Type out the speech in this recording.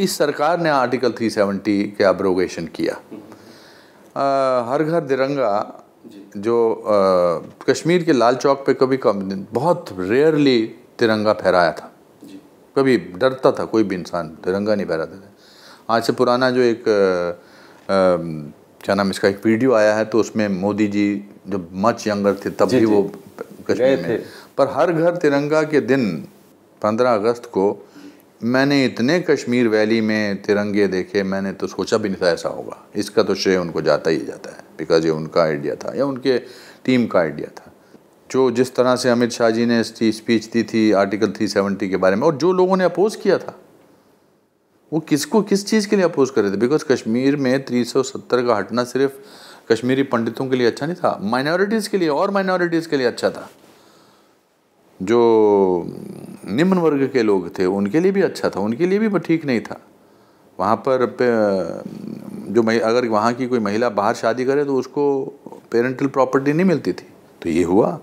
इस सरकार ने आर्टिकल 370 के अब्रोगेशन किया आ, हर घर तिरंगा जो आ, कश्मीर के लाल चौक पे कभी कम बहुत रेयरली तिरंगा फहराया था कभी डरता था कोई भी इंसान तिरंगा नहीं फहराता था आज से पुराना जो एक क्या नाम इसका एक वीडियो आया है तो उसमें मोदी जी जब मच यंगर थे तब जी, भी जी, वो कश्मीर में पर हर घर तिरंगा के दिन पंद्रह अगस्त को मैंने इतने कश्मीर वैली में तिरंगे देखे मैंने तो सोचा भी नहीं था ऐसा होगा इसका तो श्रेय उनको जाता ही जाता है बिकॉज ये उनका आइडिया था या उनके टीम का आइडिया था जो जिस तरह से अमित शाह जी ने स्पीच दी थी आर्टिकल 370 के बारे में और जो लोगों ने अपोज़ किया था वो किसको किस चीज़ के लिए अपोज़ कर रहे थे बिकॉज कश्मीर में 370 का हटना सिर्फ कश्मीरी पंडितों के लिए अच्छा नहीं था माइनॉरिटीज़ के लिए और माइनॉरिटीज़ के लिए अच्छा था जो निम्न वर्ग के लोग थे उनके लिए भी अच्छा था उनके लिए भी ठीक नहीं था वहाँ पर जो अगर वहाँ की कोई महिला बाहर शादी करे तो उसको पेरेंटल प्रॉपर्टी नहीं मिलती थी तो ये हुआ